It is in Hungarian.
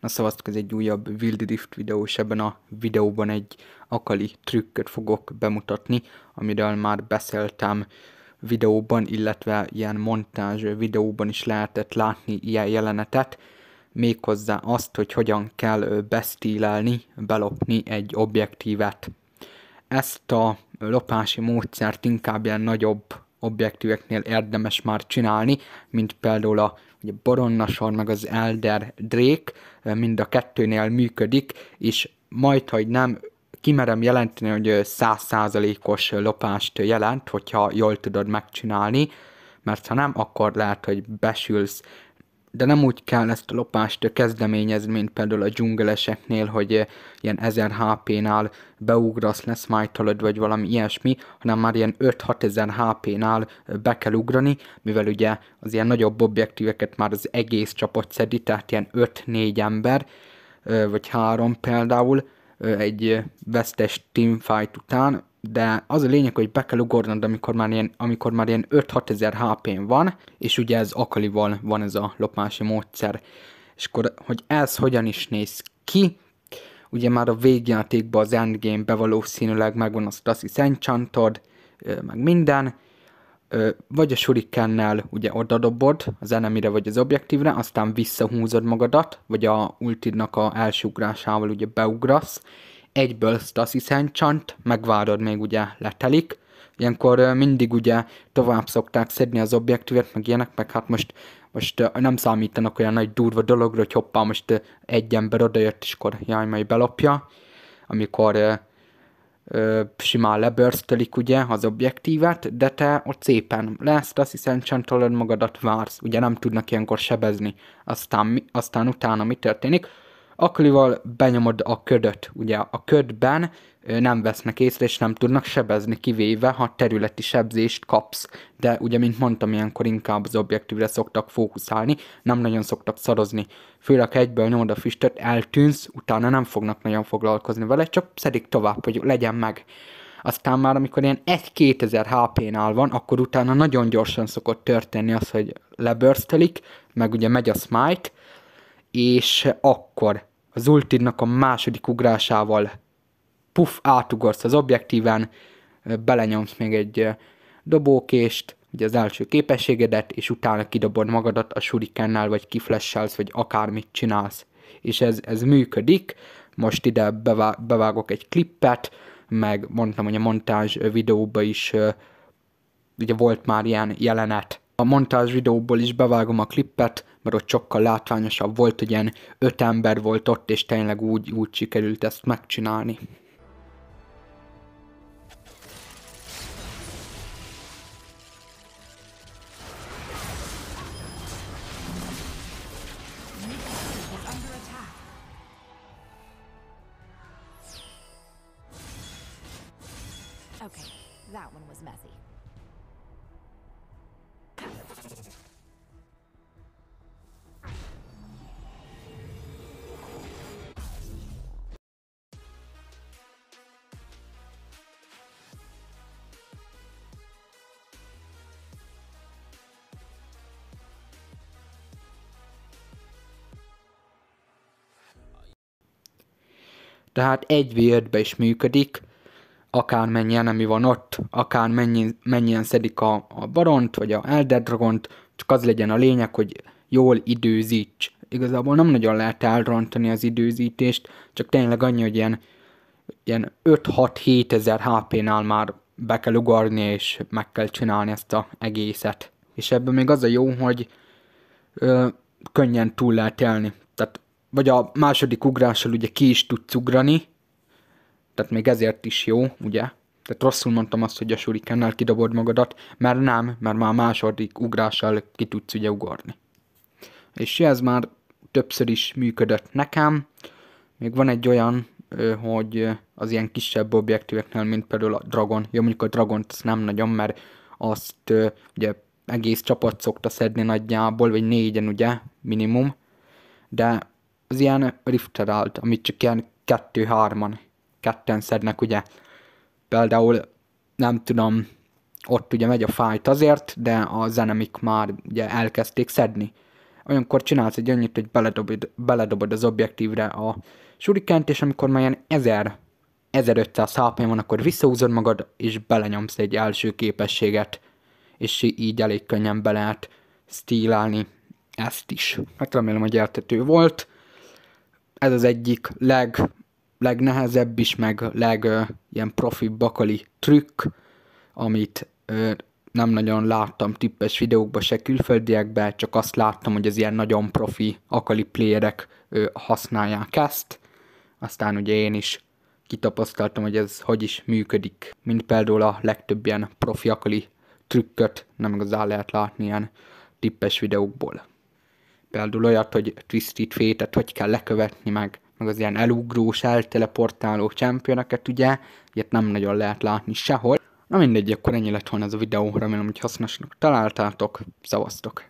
Na szavaztok, ez egy újabb Wild Rift videó, és ebben a videóban egy akali trükköt fogok bemutatni, amiről már beszéltem videóban, illetve ilyen montázs videóban is lehetett látni ilyen jelenetet, méghozzá azt, hogy hogyan kell besztílelni, belopni egy objektívet. Ezt a lopási módszert inkább ilyen nagyobb objektíveknél érdemes már csinálni, mint például a ugye Baronnasar meg az Elder Drake, eh, mind a kettőnél működik, és majd, hogy nem, kimerem jelenteni, hogy százszázalékos lopást jelent, hogyha jól tudod megcsinálni, mert ha nem, akkor lehet, hogy besülsz de nem úgy kell ezt a lopást kezdeményezni, mint például a dzsungeleseknél, hogy eh, ilyen 1000 HP-nál beugrasz, lesz leszmájtolod, vagy valami ilyesmi, hanem már ilyen 5 6000 HP-nál be kell ugrani, mivel ugye az ilyen nagyobb objektíveket már az egész csapat szedi, tehát ilyen 5-4 ember, eh, vagy három például, eh, egy vesztes teamfight után, de az a lényeg, hogy be kell ugornod, amikor már ilyen, amikor már ilyen 5-6 ezer HP-n van, és ugye ez akalival van ez a lopási módszer. És akkor, hogy ez hogyan is néz ki, ugye már a végjátékban az endgame-be valószínűleg megvan az klasszisz Szentcsantod, meg minden, vagy a surikennel ugye dobod az enemire vagy az objektívre, aztán visszahúzod magadat, vagy a ultidnak a elsőugrásával ugye beugrasz, egyből Stasis Henchant, megvárod még ugye letelik, ilyenkor mindig ugye tovább szokták szedni az objektívet, meg ilyenek, meg hát most, most nem számítanak olyan nagy durva dologra, hogy hoppá, most egy ember odajött, és akkor jaj, majd belopja, amikor ö, ö, simán lebörztelik ugye az objektívet, de te ott szépen lesz, azt hiszen csantolod magadat vársz, ugye nem tudnak ilyenkor sebezni. Aztán, aztán utána mi történik? Aklival benyomod a ködöt. Ugye a ködben nem vesznek észre, és nem tudnak sebezni, kivéve, ha területi sebzést kapsz. De ugye, mint mondtam, ilyenkor inkább az objektívre szoktak fókuszálni, nem nagyon szoktak szarozni. Főleg, ha egyből nyomod a füstöt, eltűnsz, utána nem fognak nagyon foglalkozni vele, csak szedik tovább, hogy legyen meg aztán már amikor ilyen 1-2000 HP-nál van, akkor utána nagyon gyorsan szokott történni az, hogy lebörsztelik, meg ugye megy a smite, és akkor az ultidnak a második ugrásával puff, átugorsz az objektíven, belenyomsz még egy dobókést, ugye az első képességedet, és utána kidobod magadat a surikennel, vagy kiflesselsz, vagy akármit csinálsz. És ez, ez működik, most ide bevá- bevágok egy klippet, meg mondtam, hogy a montázs videóban is ugye volt már ilyen jelenet, a montázs videóból is bevágom a klippet, mert ott sokkal látványosabb volt, hogy ilyen öt ember volt ott, és tényleg úgy, úgy sikerült ezt megcsinálni. Okay, that one was messy. Tehát egy v is működik, akármennyi enemi van ott, akár mennyi, mennyien szedik a, a baront, vagy a Elder Dragont, csak az legyen a lényeg, hogy jól időzíts. Igazából nem nagyon lehet elrontani az időzítést, csak tényleg annyi, hogy ilyen, ilyen 5-6-7 ezer HP-nál már be kell ugarni, és meg kell csinálni ezt a egészet. És ebben még az a jó, hogy ö, könnyen túl lehet élni. Tehát vagy a második ugrással ugye ki is tudsz ugrani, tehát még ezért is jó, ugye? Tehát rosszul mondtam azt, hogy a surikennel kidobod magadat, mert nem, mert már második ugrással ki tudsz ugye ugorni. És ez már többször is működött nekem. Még van egy olyan, hogy az ilyen kisebb objektíveknél, mint például a Dragon. Jó, mondjuk a Dragon nem nagyon, mert azt ugye egész csapat szokta szedni nagyjából, vagy négyen ugye, minimum. De az ilyen rifterelt, amit csak ilyen kettő-hárman ketten szednek, ugye például nem tudom, ott ugye megy a fájt azért, de a zenemik már ugye elkezdték szedni. Olyankor csinálsz egy annyit, hogy beledobod, beledobod az objektívre a surikent, és amikor már ilyen 1000 1500 hp van, akkor visszahúzod magad, és belenyomsz egy első képességet, és így elég könnyen be lehet stílálni ezt is. Hát remélem, hogy értető volt. Ez az egyik leg legnehezebb is, meg leg ö, ilyen profi bakali trükk, amit ö, nem nagyon láttam tippes videókban, se külföldiekben, csak azt láttam, hogy az ilyen nagyon profi akali playerek ö, használják ezt. Aztán ugye én is kitapasztaltam, hogy ez hogy is működik. Mint például a legtöbb ilyen profi akali trükköt nem igazán lehet látni ilyen tippes videókból. Például olyat, hogy twisted fétet hogy kell lekövetni, meg meg az ilyen elugrós, elteleportáló championeket ugye, ilyet nem nagyon lehet látni sehol. Na mindegy, akkor ennyi lett volna ez a videó, remélem, hogy hasznosnak találtátok, szavaztok!